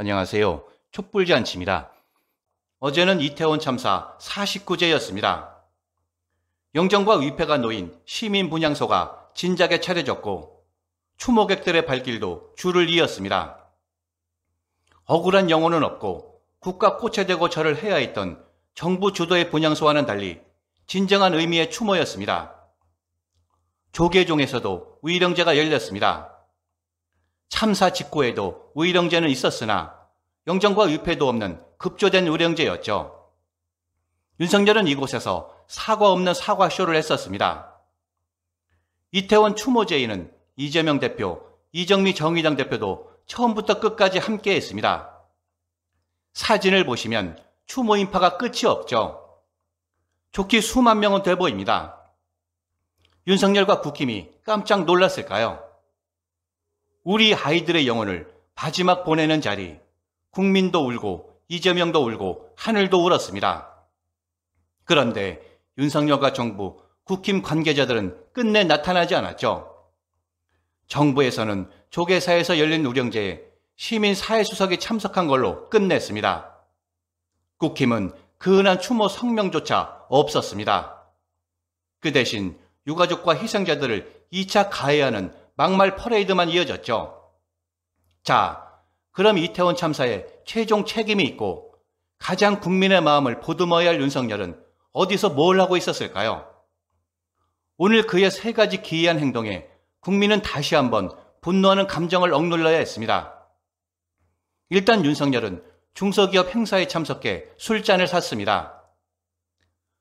안녕하세요. 촛불잔치입니다. 어제는 이태원 참사 49제였습니다. 영정과 위패가 놓인 시민 분향소가 진작에 차려졌고 추모객들의 발길도 줄을 이었습니다. 억울한 영혼은 없고 국가 꽃에 대고 절을 해야 했던 정부 주도의 분향소와는 달리 진정한 의미의 추모였습니다. 조계종에서도 위령제가 열렸습니다. 참사 직후에도 위령제는 있었으나 영정과 유패도 없는 급조된 의령제였죠. 윤석열은 이곳에서 사과 없는 사과쇼를 했었습니다. 이태원 추모제의는 이재명 대표, 이정미 정의당 대표도 처음부터 끝까지 함께 했습니다. 사진을 보시면 추모 인파가 끝이 없죠. 좋게 수만 명은 돼 보입니다. 윤석열과 국힘이 깜짝 놀랐을까요? 우리 아이들의 영혼을 마지막 보내는 자리, 국민도 울고 이재명도 울고 하늘도 울었습니다. 그런데 윤석열과 정부, 국힘 관계자들은 끝내 나타나지 않았죠. 정부에서는 조계사에서 열린 우령제에 시민 사회수석이 참석한 걸로 끝냈습니다. 국힘은 그은한 추모 성명조차 없었습니다. 그 대신 유가족과 희생자들을 2차 가해하는 막말 퍼레이드만 이어졌죠. 자, 그럼 이태원 참사에 최종 책임이 있고 가장 국민의 마음을 보듬어야 할 윤석열은 어디서 뭘 하고 있었을까요? 오늘 그의 세 가지 기이한 행동에 국민은 다시 한번 분노하는 감정을 억눌러야 했습니다. 일단 윤석열은 중소기업 행사에 참석해 술잔을 샀습니다.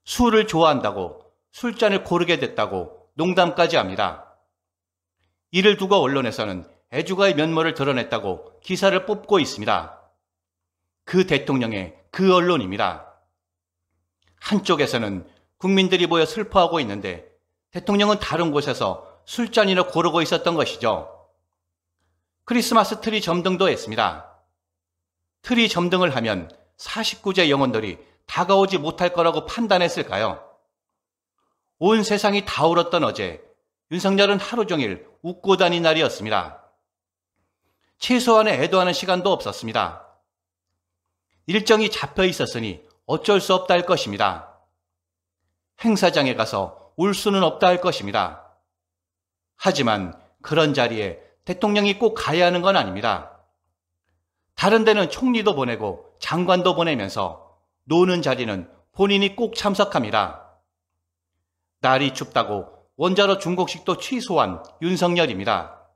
술을 좋아한다고 술잔을 고르게 됐다고 농담까지 합니다. 이를 두고 언론에서는 애주가의 면모를 드러냈다고 기사를 뽑고 있습니다. 그 대통령의 그 언론입니다. 한쪽에서는 국민들이 모여 슬퍼하고 있는데 대통령은 다른 곳에서 술잔이나 고르고 있었던 것이죠. 크리스마스 트리 점등도 했습니다. 트리 점등을 하면 49제 영혼들이 다가오지 못할 거라고 판단했을까요? 온 세상이 다 울었던 어제 윤석열은 하루 종일 웃고 다닌 날이었습니다. 최소한의 애도하는 시간도 없었습니다. 일정이 잡혀 있었으니 어쩔 수 없다 할 것입니다. 행사장에 가서 울 수는 없다 할 것입니다. 하지만 그런 자리에 대통령이 꼭 가야 하는 건 아닙니다. 다른 데는 총리도 보내고 장관도 보내면서 노는 자리는 본인이 꼭 참석합니다. 날이 춥다고 원자로 중국식도 취소한 윤석열입니다.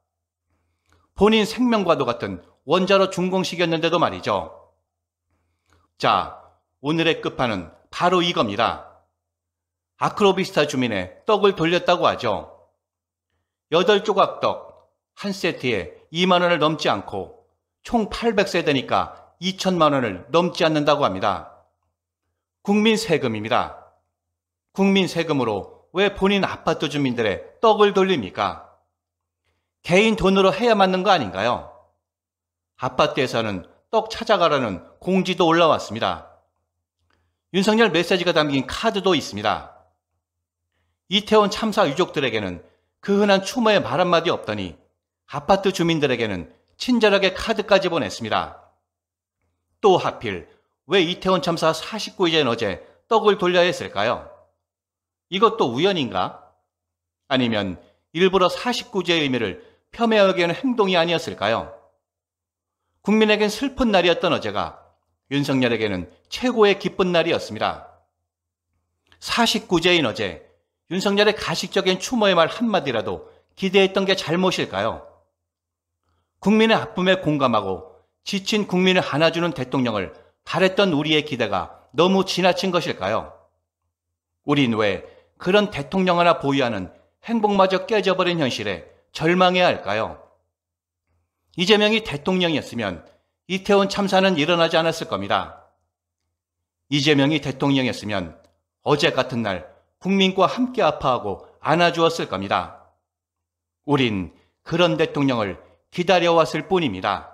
본인 생명과도 같은 원자로 중공식이었는데도 말이죠. 자, 오늘의 끝판은 바로 이겁니다. 아크로비스타 주민의 떡을 돌렸다고 하죠. 8조각 떡, 한 세트에 2만원을 넘지 않고 총 800세대니까 2천만원을 넘지 않는다고 합니다. 국민 세금입니다. 국민 세금으로 왜 본인 아파트 주민들의 떡을 돌립니까? 개인 돈으로 해야 맞는 거 아닌가요? 아파트에서는 떡 찾아가라는 공지도 올라왔습니다. 윤석열 메시지가 담긴 카드도 있습니다. 이태원 참사 유족들에게는 그 흔한 추모의 말 한마디 없더니 아파트 주민들에게는 친절하게 카드까지 보냈습니다. 또 하필 왜 이태원 참사 49일인 어제 떡을 돌려야 했을까요? 이것도 우연인가? 아니면 일부러 49제의 의미를 폄훼하기에는 행동이 아니었을까요? 국민에겐 슬픈 날이었던 어제가 윤석열에게는 최고의 기쁜 날이었습니다. 49제인 어제 윤석열의 가식적인 추모의 말 한마디라도 기대했던 게 잘못일까요? 국민의 아픔에 공감하고 지친 국민을 안아주는 대통령을 바랬던 우리의 기대가 너무 지나친 것일까요? 우린 왜 그런 대통령 하나 보유하는 행복마저 깨져버린 현실에 절망해야 할까요? 이재명이 대통령이었으면 이태원 참사는 일어나지 않았을 겁니다. 이재명이 대통령이었으면 어제 같은 날 국민과 함께 아파하고 안아주었을 겁니다. 우린 그런 대통령을 기다려왔을 뿐입니다.